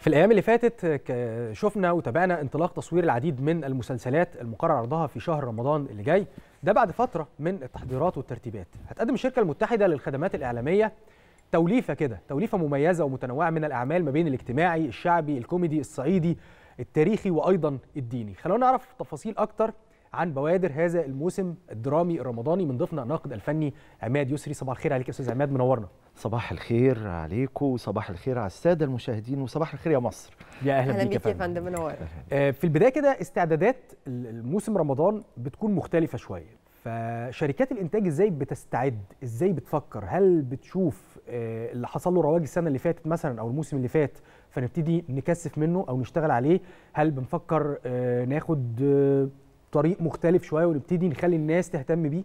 في الايام اللي فاتت شفنا وتابعنا انطلاق تصوير العديد من المسلسلات المقرر عرضها في شهر رمضان اللي جاي ده بعد فتره من التحضيرات والترتيبات هتقدم الشركه المتحده للخدمات الاعلاميه توليفه كده توليفه مميزه ومتنوعه من الاعمال ما بين الاجتماعي الشعبي الكوميدي الصعيدي التاريخي وايضا الديني خلونا نعرف تفاصيل اكتر عن بوادر هذا الموسم الدرامي الرمضاني من ضيفنا الناقد الفني عماد يسري صباح الخير عليك يا استاذ عماد منورنا صباح الخير عليكم وصباح الخير على الساده المشاهدين وصباح الخير يا مصر يا اهلا, أهلا بيك يا فندم منور آه، في البدايه كده استعدادات الموسم رمضان بتكون مختلفه شويه فشركات الانتاج ازاي بتستعد ازاي بتفكر هل بتشوف آه، اللي حصل له رواج السنه اللي فاتت مثلا او الموسم اللي فات فنبتدي نكثف منه او نشتغل عليه هل بنفكر آه، ناخد طريق مختلف شويه ونبتدي نخلي الناس تهتم بيه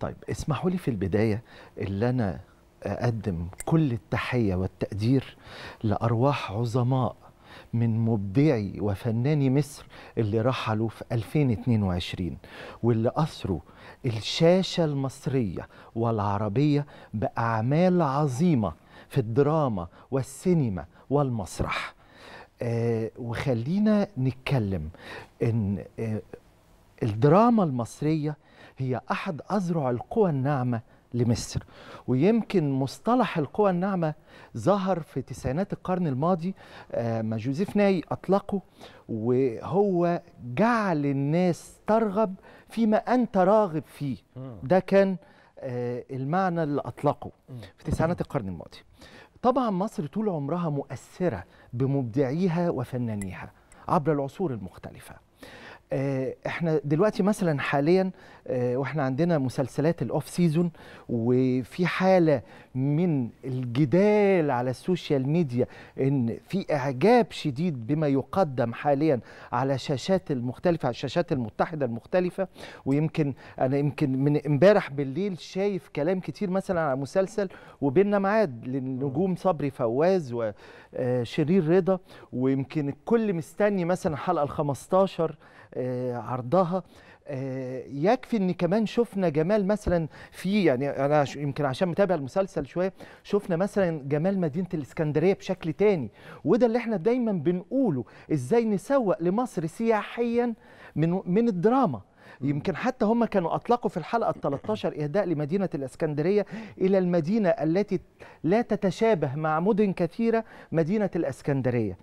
طيب اسمحوا لي في البدايه اللي انا اقدم كل التحيه والتقدير لارواح عظماء من مبدعي وفناني مصر اللي رحلوا في 2022 واللي أثروا الشاشة المصرية والعربية بأعمال عظيمة في الدراما والسينما والمسرح آه وخلينا نتكلم إن آه الدراما المصرية هي أحد أذرع القوى الناعمة لمصر ويمكن مصطلح القوى الناعمة ظهر في تسعينات القرن الماضي آه، ما جوزيف ناي أطلقه وهو جعل الناس ترغب فيما أنت راغب فيه ده كان آه، المعنى اللي أطلقه في تسعينات القرن الماضي طبعا مصر طول عمرها مؤثرة بمبدعيها وفنانيها عبر العصور المختلفة آه، احنا دلوقتي مثلا حاليا آه، واحنا عندنا مسلسلات الاوف سيزون وفي حاله من الجدال على السوشيال ميديا ان في اعجاب شديد بما يقدم حاليا على شاشات المختلفه على الشاشات المتحده المختلفه ويمكن انا يمكن من امبارح بالليل شايف كلام كتير مثلا على مسلسل وبيننا معاد للنجوم صبري فواز وشرير آه، رضا ويمكن الكل مستني مثلا الحلقه ال 15 آه، عرضها آه، يكفي ان كمان شفنا جمال مثلا في يعني انا يمكن عشان متابع المسلسل شويه شفنا مثلا جمال مدينه الاسكندريه بشكل تاني وده اللي احنا دايما بنقوله ازاي نسوق لمصر سياحيا من من الدراما يمكن حتى هم كانوا اطلقوا في الحلقه ال 13 اهداء لمدينه الاسكندريه الى المدينه التي لا تتشابه مع مدن كثيره مدينه الاسكندريه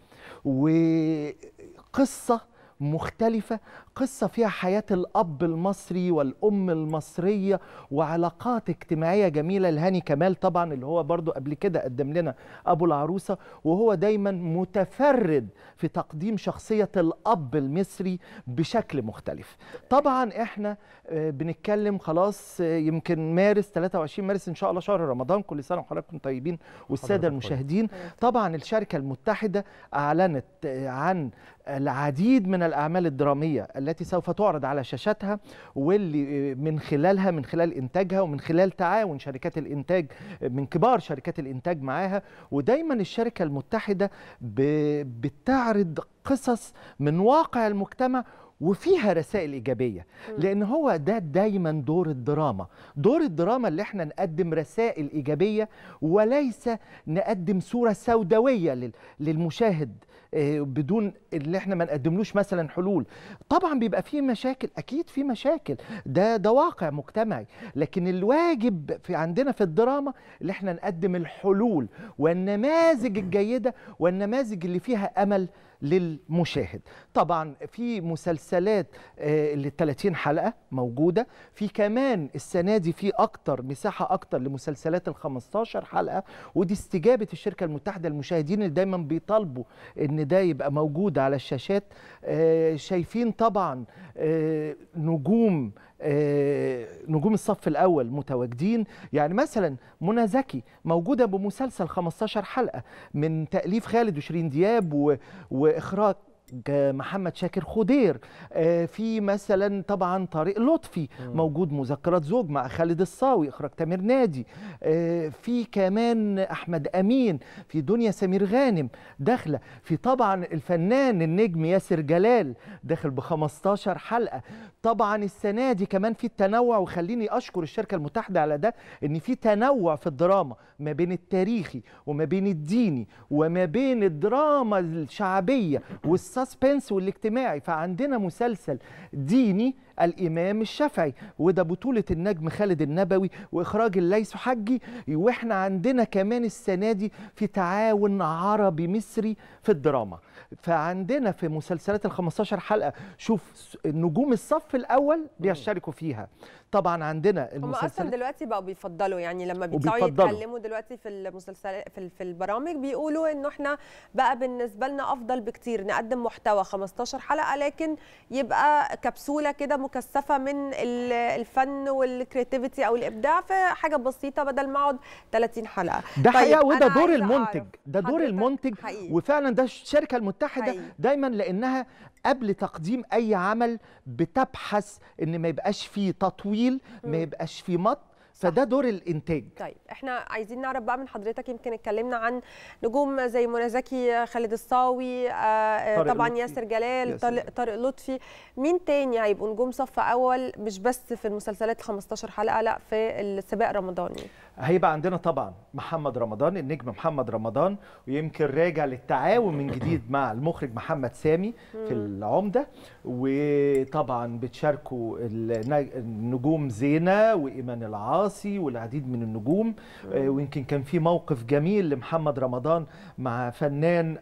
وقصه مختلفة قصة فيها حياة الأب المصري والأم المصرية وعلاقات اجتماعية جميلة لهاني كمال طبعا اللي هو برضو قبل كده قدم لنا أبو العروسة وهو دايما متفرد في تقديم شخصية الأب المصري بشكل مختلف طبعا احنا آه، بنتكلم خلاص آه، يمكن مارس 23 مارس إن شاء الله شهر رمضان كل سنة وحضراتكم طيبين والسادة المشاهدين طبعا الشركة المتحدة أعلنت آه، عن العديد من الأعمال الدرامية التي سوف تعرض على شاشاتها واللي آه، من خلالها من خلال إنتاجها ومن خلال تعاون شركات الإنتاج آه، من كبار شركات الإنتاج معاها ودايما الشركة المتحدة بتعرض قصص من واقع المجتمع وفيها رسائل إيجابية لأن هو ده دايما دور الدراما دور الدراما اللي احنا نقدم رسائل إيجابية وليس نقدم صورة سوداوية للمشاهد آه، بدون اللي احنا ما نقدملوش مثلا حلول طبعا بيبقى فيه مشاكل اكيد في مشاكل ده ده واقع مجتمعي لكن الواجب في عندنا في الدراما اللي احنا نقدم الحلول والنماذج الجيده والنماذج اللي فيها امل للمشاهد طبعا في مسلسلات ال آه، 30 حلقه موجوده في كمان السنه دي في اكتر مساحه اكتر لمسلسلات ال 15 حلقه ودي استجابه الشركه المتحده للمشاهدين اللي دايما بيطالبوا ان ده يبقى موجود على الشاشات آه، شايفين طبعا آه، نجوم آه، نجوم الصف الاول متواجدين يعني مثلا منى زكي موجوده بمسلسل 15 حلقه من تاليف خالد وشيرين دياب واخراج محمد شاكر خدير آه، في مثلا طبعا طارق لطفي موجود مذكرات زوج مع خالد الصاوي اخراج تامر نادي آه، في كمان احمد امين في دنيا سمير غانم داخله في طبعا الفنان النجم ياسر جلال داخل ب 15 حلقه طبعا السنه دي كمان في التنوع وخليني اشكر الشركه المتحده على ده ان في تنوع في الدراما ما بين التاريخي وما بين الديني وما بين الدراما الشعبيه والصحيح السسبنس والاجتماعي فعندنا مسلسل ديني الإمام الشافعي وده بطولة النجم خالد النبوي وإخراج الليث حجي وإحنا عندنا كمان السنة دي في تعاون عربي مصري في الدراما فعندنا في مسلسلات ال 15 حلقة شوف نجوم الصف الأول بيشتركوا فيها طبعا عندنا المسلسلات هم اصلا دلوقتي بقوا بيفضلوا يعني لما بيطلعوا يتكلموا دلوقتي في المسلسلات في, في البرامج بيقولوا انه احنا بقى بالنسبه لنا افضل بكتير نقدم محتوى 15 حلقه لكن يبقى كبسوله كده مكثفه من الفن والكريتيفيتي او الابداع في حاجه بسيطه بدل ما اقعد 30 حلقه ده طيب حقيقه وده دور المنتج ده دور المنتج حقيقي. وفعلا ده الشركه المتحده حقيقي. دايما لانها قبل تقديم اي عمل بتبحث ان ما يبقاش فيه تطويل ما يبقاش فيه مط فده دور الانتاج طيب احنا عايزين نعرف بقى من حضرتك يمكن اتكلمنا عن نجوم زي منى زكي خالد الصاوي آه, آه، طبعا لطفي. ياسر جلال طارق لطفي مين تاني هيبقوا نجوم صف اول مش بس في المسلسلات ال 15 حلقه لا في السباق رمضاني هيبقى عندنا طبعا محمد رمضان النجم محمد رمضان ويمكن راجع للتعاون من جديد مع المخرج محمد سامي في العمده وطبعا بتشاركوا النجوم زينه وايمان العاص العاصي والعديد من النجوم نعم. آه، ويمكن كان في موقف جميل لمحمد رمضان مع فنان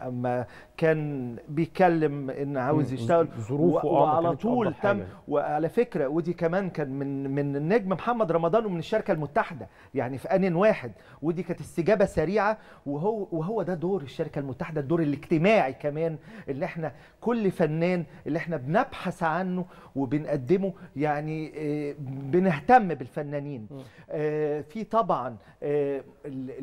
كان بيتكلم ان عاوز يشتغل ظروفه آه، وعلى طول تم وعلى فكره ودي كمان كان من من النجم محمد رمضان ومن الشركه المتحده يعني في ان واحد ودي كانت استجابه سريعه وهو وهو ده دور الشركه المتحده الدور الاجتماعي كمان اللي احنا كل فنان اللي احنا بنبحث عنه وبنقدمه يعني آه، بنهتم بالفنانين آه، في طبعا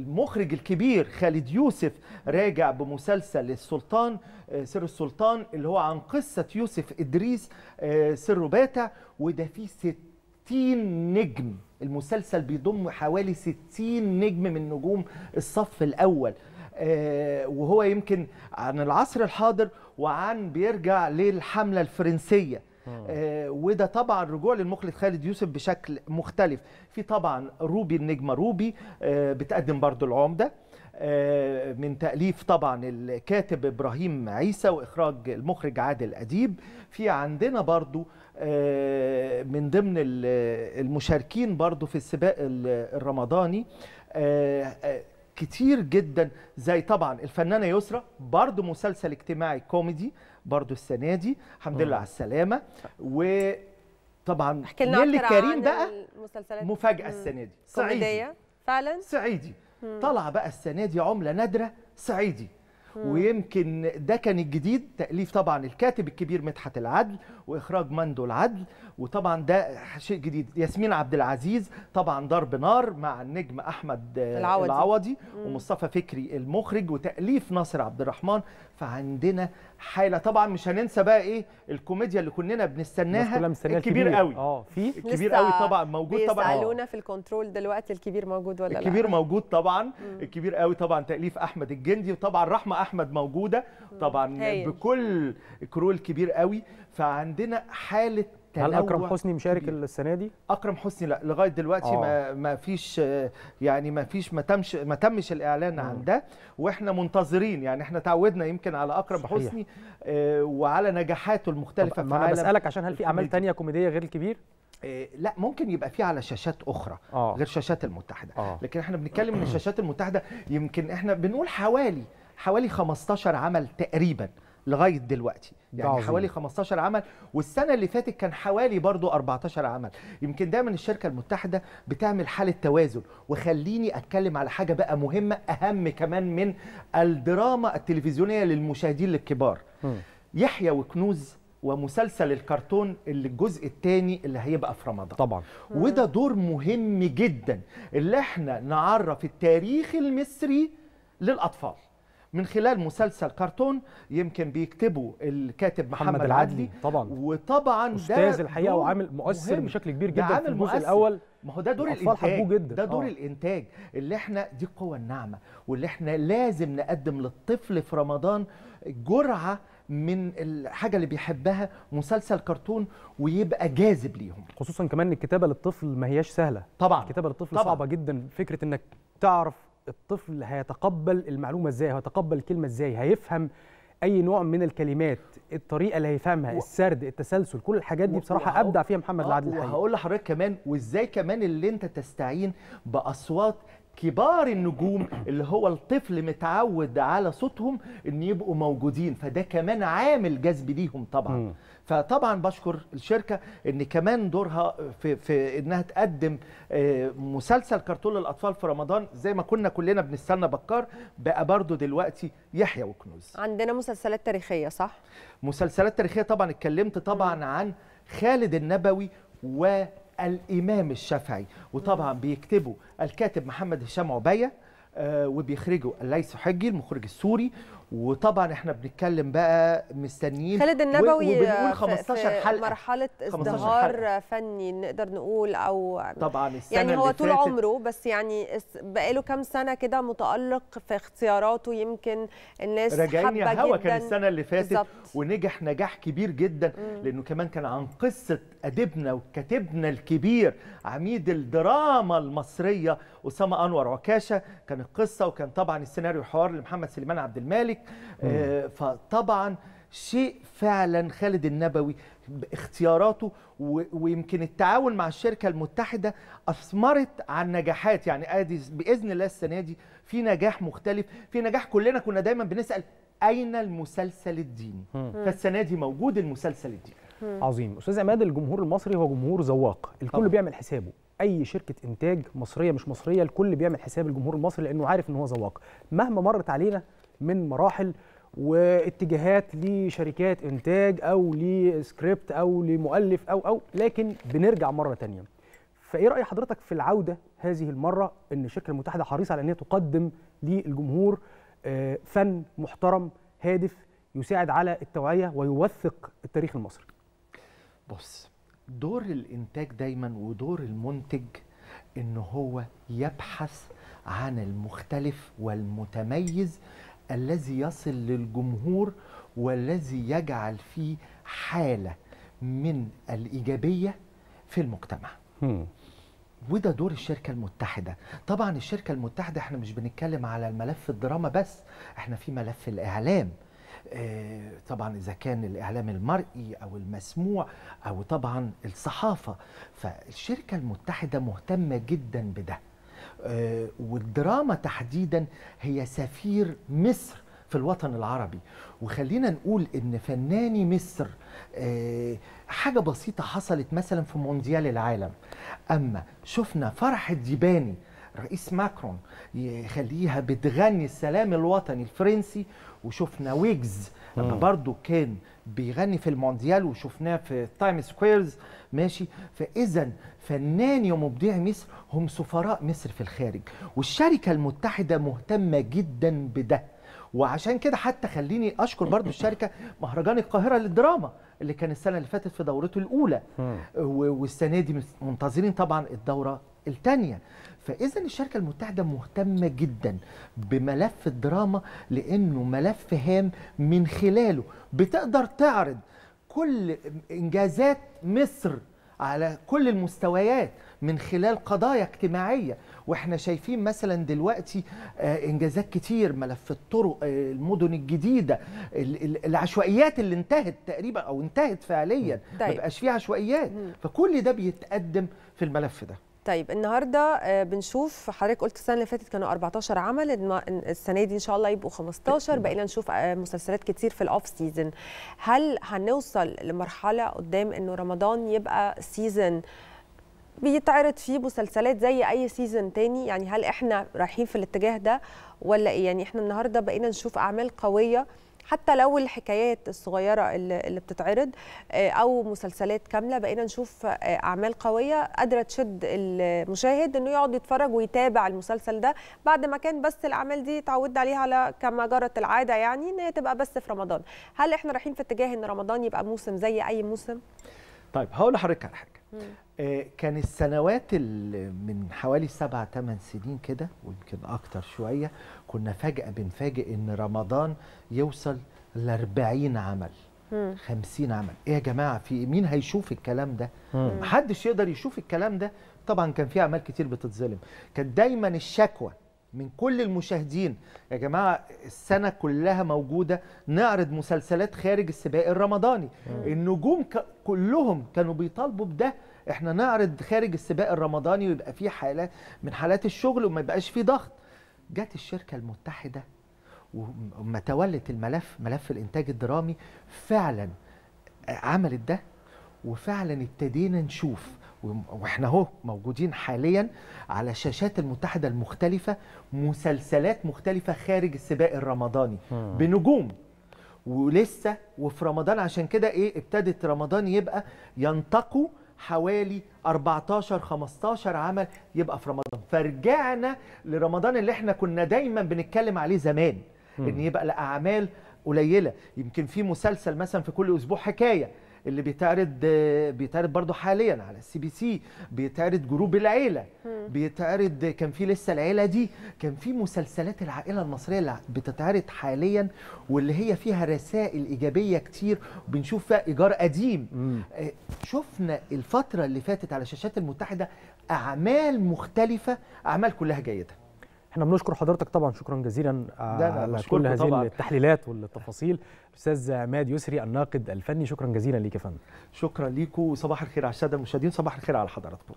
المخرج الكبير خالد يوسف راجع بمسلسل السلطان السلطان آه، سر السلطان اللي هو عن قصة يوسف إدريس آه، سره باتع وده فيه 60 نجم المسلسل بيضم حوالي 60 نجم من نجوم الصف الأول آه، وهو يمكن عن العصر الحاضر وعن بيرجع للحملة الفرنسية آه وده طبعا رجوع للمخلد خالد يوسف بشكل مختلف في طبعا روبي النجمه روبي آه بتقدم برضو العمده آه، من تأليف طبعا الكاتب إبراهيم عيسى وإخراج المخرج عادل أديب في عندنا برضو آه، من ضمن المشاركين برضو في السباق الرمضاني آه، كتير جدا زي طبعا الفنانة يسرى برضو مسلسل اجتماعي كوميدي برضو السنة دي الحمد لله على السلامة و طبعا نيلي كريم بقى مفاجأة السنة دي صعيدي فعلا صعيدي طلع بقى السنه دي عمله نادره صعيدي ويمكن ده كان الجديد تاليف طبعا الكاتب الكبير مدحت العدل واخراج مندو العدل وطبعا ده شيء جديد ياسمين عبد العزيز طبعا ضرب نار مع النجم احمد العوضي, العوضي ومصطفى فكري المخرج وتاليف ناصر عبد الرحمن فعندنا حاله طبعا مش هننسى بقى ايه الكوميديا اللي كنا بنستناها الكبير, الكبير قوي اه في الكبير قوي طبعا موجود طبعا بيسالونا في الكنترول دلوقتي الكبير موجود ولا الكبير لا الكبير موجود طبعا مم. الكبير قوي طبعا تاليف احمد الجندي وطبعا رحمه احمد موجوده طبعا بكل كرول كبير قوي فعندنا حاله هل اكرم حسني مشارك كبير. السنه دي اكرم حسني لا لغايه دلوقتي آه. ما ما فيش يعني ما فيش ما تمش ما تمش الاعلان عن آه. ده واحنا منتظرين يعني احنا تعودنا يمكن على اكرم صحيح. حسني آه، وعلى نجاحاته المختلفه في العالم انا بسالك عشان هل في اعمال تانية كوميديه غير الكبير لا ممكن يبقى في على شاشات اخرى أوه. غير شاشات المتحده أوه. لكن احنا بنتكلم ان الشاشات المتحده يمكن احنا بنقول حوالي حوالي 15 عمل تقريبا لغايه دلوقتي يعني حوالي 15 عمل والسنه اللي فاتت كان حوالي برضو 14 عمل يمكن دايما الشركه المتحده بتعمل حاله توازن وخليني اتكلم على حاجه بقى مهمه اهم كمان من الدراما التلفزيونيه للمشاهدين الكبار يحيى وكنوز ومسلسل الكرتون اللي الجزء الثاني اللي هيبقى في رمضان طبعا وده دور مهم جدا اللي احنا نعرف التاريخ المصري للاطفال من خلال مسلسل كرتون يمكن بيكتبه الكاتب محمد, محمد العدلي. العدلي طبعا وطبعا استاذ الحقيقه وعامل مؤثر مهم. بشكل كبير جدا عامل في الجزء الاول ما هو ده دور الانتاج جدا. ده دور آه. الانتاج اللي احنا دي القوه الناعمه واللي احنا لازم نقدم للطفل في رمضان جرعه من الحاجة اللي بيحبها مسلسل كرتون ويبقى جاذب ليهم خصوصا كمان الكتابة للطفل ما هياش سهلة طبعا الكتابة للطفل طبعا. صعبة جدا فكرة انك تعرف الطفل هيتقبل المعلومه ازاي هيتقبل الكلمه ازاي هيفهم اي نوع من الكلمات الطريقه اللي هيفهمها و... السرد التسلسل كل الحاجات دي بصراحه وهو... ابدع فيها محمد العدل الحقيقي وهقول لحضرتك كمان وازاي كمان اللي انت تستعين باصوات كبار النجوم اللي هو الطفل متعود على صوتهم ان يبقوا موجودين فده كمان عامل جذب ليهم طبعا م. فطبعا بشكر الشركه ان كمان دورها في, في انها تقدم آه، مسلسل كرتون للاطفال في رمضان زي ما كنا كلنا بنستنى بكار بقى برضه دلوقتي يحيى وكنوز عندنا مسلسلات تاريخيه صح مسلسلات تاريخيه طبعا اتكلمت طبعا عن خالد النبوي و الإمام الشافعي وطبعا بيكتبه الكاتب محمد هشام عبية آه، وبيخرجه الليث حجي المخرج السوري وطبعا احنا بنتكلم بقى مستنيين خالد النبوي وبنقول 15 في حلقه مرحله ازدهار فني نقدر نقول او طبعا السنة يعني هو طول عمره بس يعني بقاله كام سنه كده متالق في اختياراته يمكن الناس راجعين يا هوا كان السنه اللي فاتت بالزبط. ونجح نجاح كبير جدا م. لانه كمان كان عن قصه اديبنا وكاتبنا الكبير عميد الدراما المصريه اسامه انور عكاشه كانت قصه وكان طبعا السيناريو حوار لمحمد سليمان عبد المالك ذلك آه، فطبعا شيء فعلا خالد النبوي باختياراته ويمكن التعاون مع الشركه المتحده اثمرت عن نجاحات يعني ادي باذن الله السنه دي في نجاح مختلف في نجاح كلنا كنا دايما بنسال اين المسلسل الديني فالسنه دي موجود المسلسل الديني عظيم استاذ عماد الجمهور المصري هو جمهور ذواق الكل طبعا. بيعمل حسابه اي شركه انتاج مصريه مش مصريه الكل بيعمل حساب الجمهور المصري لانه عارف ان هو ذواق مهما مرت علينا من مراحل واتجاهات لشركات انتاج او لسكريبت او لمؤلف او او لكن بنرجع مره تانية فايه راي حضرتك في العوده هذه المره ان الشركه المتحده حريصه على ان هي تقدم للجمهور آه، فن محترم هادف يساعد على التوعيه ويوثق التاريخ المصري بص دور الانتاج دايما ودور المنتج ان هو يبحث عن المختلف والمتميز الذي يصل للجمهور والذي يجعل فيه حاله من الايجابيه في المجتمع. وده دور الشركه المتحده طبعا الشركه المتحده احنا مش بنتكلم على الملف الدراما بس احنا في ملف الاعلام آه، طبعا اذا كان الاعلام المرئي او المسموع او طبعا الصحافه فالشركه المتحده مهتمه جدا بده آه، والدراما تحديدا هي سفير مصر في الوطن العربي وخلينا نقول ان فناني مصر آه، حاجه بسيطه حصلت مثلا في مونديال العالم اما شفنا فرحه ديباني رئيس ماكرون يخليها بتغني السلام الوطني الفرنسي وشفنا ويجز لما برضو كان بيغني في المونديال وشفناه في تايم سكويرز ماشي فاذا فناني ومبدعي مصر هم سفراء مصر في الخارج والشركه المتحده مهتمه جدا بده وعشان كده حتى خليني اشكر برضو الشركه مهرجان القاهره للدراما اللي كان السنه اللي فاتت في دورته الاولى والسنه دي منتظرين طبعا الدوره الثانيه فاذا الشركه المتحده مهتمه جدا بملف الدراما لانه ملف هام من خلاله بتقدر تعرض كل انجازات مصر على كل المستويات من خلال قضايا اجتماعيه واحنا شايفين مثلا دلوقتي آه، انجازات كتير ملف الطرق آه، المدن الجديده العشوائيات اللي انتهت تقريبا او انتهت فعليا طيب. ما بقاش فيه عشوائيات فكل ده بيتقدم في الملف ده طيب النهارده آه، بنشوف حضرتك قلت السنه اللي فاتت كانوا 14 عمل السنه دي ان شاء الله يبقوا 15 بقينا نشوف آه، مسلسلات كتير في الاوف سيزون هل هنوصل لمرحله قدام انه رمضان يبقى سيزون بيتعرض فيه مسلسلات زي اي سيزون تاني يعني هل احنا رايحين في الاتجاه ده ولا ايه يعني احنا النهارده بقينا نشوف اعمال قويه حتى لو الحكايات الصغيره اللي بتتعرض آه، او مسلسلات كامله بقينا نشوف آه، اعمال قويه قادره تشد المشاهد انه يقعد يتفرج ويتابع المسلسل ده بعد ما كان بس الاعمال دي اتعودنا عليها على كما جرت العاده يعني ان هي تبقى بس في رمضان هل احنا رايحين في اتجاه ان رمضان يبقى موسم زي اي موسم طيب هقول لحضرتك على حاجه آه، كان السنوات من حوالي سبع ثمان سنين كده ويمكن اكتر شويه كنا فجاه بنفاجئ ان رمضان يوصل ل 40 عمل 50 عمل ايه يا جماعه في مين هيشوف الكلام ده محدش يقدر يشوف الكلام ده طبعا كان في اعمال كتير بتتظلم كانت دايما الشكوى من كل المشاهدين يا جماعه السنه كلها موجوده نعرض مسلسلات خارج السباق الرمضاني النجوم كلهم كانوا بيطالبوا بده احنا نعرض خارج السباق الرمضاني ويبقى في حاله من حالات الشغل وما يبقاش في ضغط جت الشركه المتحده وما تولت الملف ملف الانتاج الدرامي فعلا آه، عملت ده وفعلا ابتدينا نشوف واحنا اهو موجودين حاليا على شاشات المتحده المختلفه مسلسلات مختلفه خارج السباق الرمضاني بنجوم ولسه وفي رمضان عشان كده ايه ابتدت رمضان يبقى ينتقوا حوالي 14 15 عمل يبقى في رمضان فرجعنا لرمضان اللي احنا كنا دايما بنتكلم عليه زمان ان يبقى لاعمال قليله يمكن في مسلسل مثلا في كل اسبوع حكايه اللي بيتعرض بيتعرض برضه حاليا على السي بي سي بيتعرض جروب العيله بيتعرض كان في لسه العيله دي كان في مسلسلات العائله المصريه اللي بتتعرض حاليا واللي هي فيها رسائل ايجابيه كتير بنشوف فيها ايجار قديم آه، شفنا الفتره اللي فاتت على الشاشات المتحده اعمال مختلفه اعمال كلها جيده احنا بنشكر حضرتك طبعا شكرا جزيلا آه، على كل هذه طبعاً. التحليلات والتفاصيل استاذ عماد يسري الناقد الفني شكرا جزيلا ليك يا فندم شكرا ليكم وصباح الخير على الساده المشاهدين صباح الخير على حضراتكم